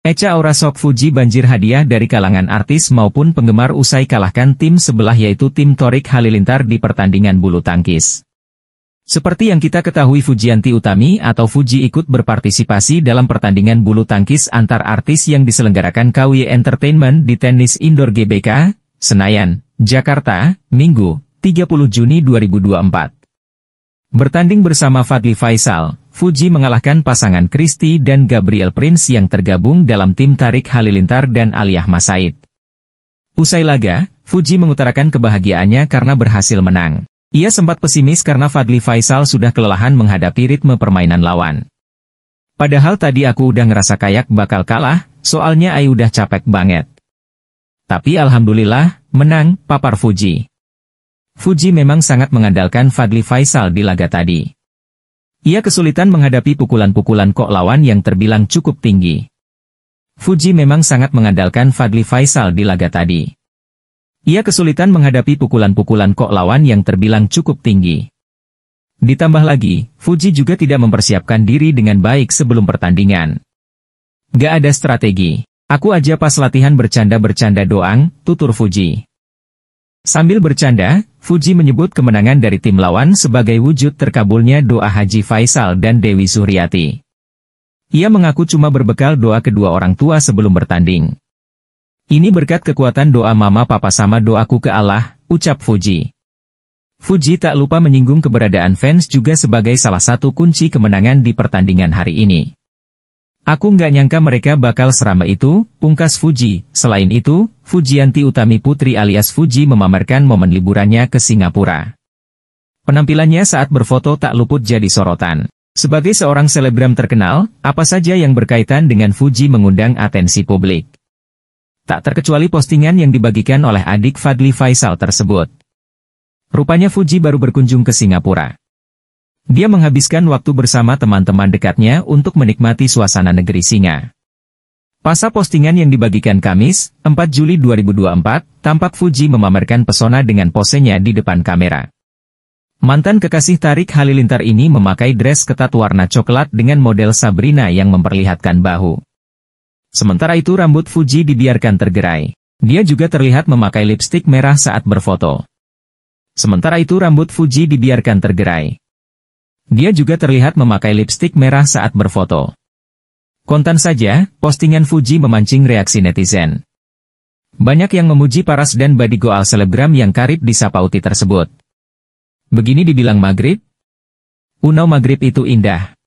Eca Aura Sok Fuji banjir hadiah dari kalangan artis maupun penggemar usai kalahkan tim sebelah yaitu tim Torik Halilintar di pertandingan bulu tangkis. Seperti yang kita ketahui Fujianti Utami atau Fuji ikut berpartisipasi dalam pertandingan bulu tangkis antar artis yang diselenggarakan KW Entertainment di Tenis Indoor GBK, Senayan, Jakarta, Minggu, 30 Juni 2024. Bertanding bersama Fadli Faisal, Fuji mengalahkan pasangan Christie dan Gabriel Prince yang tergabung dalam tim Tarik Halilintar dan Aliyah Masaid. Usai laga, Fuji mengutarakan kebahagiaannya karena berhasil menang. Ia sempat pesimis karena Fadli Faisal sudah kelelahan menghadapi ritme permainan lawan. Padahal tadi aku udah ngerasa kayak bakal kalah, soalnya Ayu udah capek banget. Tapi alhamdulillah, menang, papar Fuji. Fuji memang sangat mengandalkan Fadli Faisal di laga tadi. Ia kesulitan menghadapi pukulan-pukulan kok lawan yang terbilang cukup tinggi. Fuji memang sangat mengandalkan Fadli Faisal di laga tadi. Ia kesulitan menghadapi pukulan-pukulan kok lawan yang terbilang cukup tinggi. Ditambah lagi, Fuji juga tidak mempersiapkan diri dengan baik sebelum pertandingan. Gak ada strategi. Aku aja pas latihan bercanda-bercanda doang, tutur Fuji. Sambil bercanda, Fuji menyebut kemenangan dari tim lawan sebagai wujud terkabulnya doa Haji Faisal dan Dewi Suryati. Ia mengaku cuma berbekal doa kedua orang tua sebelum bertanding. Ini berkat kekuatan doa mama papa sama doaku ke Allah, ucap Fuji. Fuji tak lupa menyinggung keberadaan fans juga sebagai salah satu kunci kemenangan di pertandingan hari ini. Aku nggak nyangka mereka bakal seramai itu, pungkas Fuji. Selain itu, Fujianti Utami Putri alias Fuji memamerkan momen liburannya ke Singapura. Penampilannya saat berfoto tak luput jadi sorotan. Sebagai seorang selebgram terkenal, apa saja yang berkaitan dengan Fuji mengundang atensi publik. Tak terkecuali postingan yang dibagikan oleh adik Fadli Faisal tersebut. Rupanya Fuji baru berkunjung ke Singapura. Dia menghabiskan waktu bersama teman-teman dekatnya untuk menikmati suasana negeri singa. Pasa postingan yang dibagikan Kamis, 4 Juli 2024, tampak Fuji memamerkan pesona dengan posenya di depan kamera. Mantan kekasih Tarik Halilintar ini memakai dress ketat warna coklat dengan model Sabrina yang memperlihatkan bahu. Sementara itu rambut Fuji dibiarkan tergerai. Dia juga terlihat memakai lipstik merah saat berfoto. Sementara itu rambut Fuji dibiarkan tergerai. Dia juga terlihat memakai lipstik merah saat berfoto. Kontan saja, postingan Fuji memancing reaksi netizen. Banyak yang memuji paras dan body goal selebgram yang karib di sapauti tersebut. Begini dibilang Maghrib? Unau Maghrib itu indah.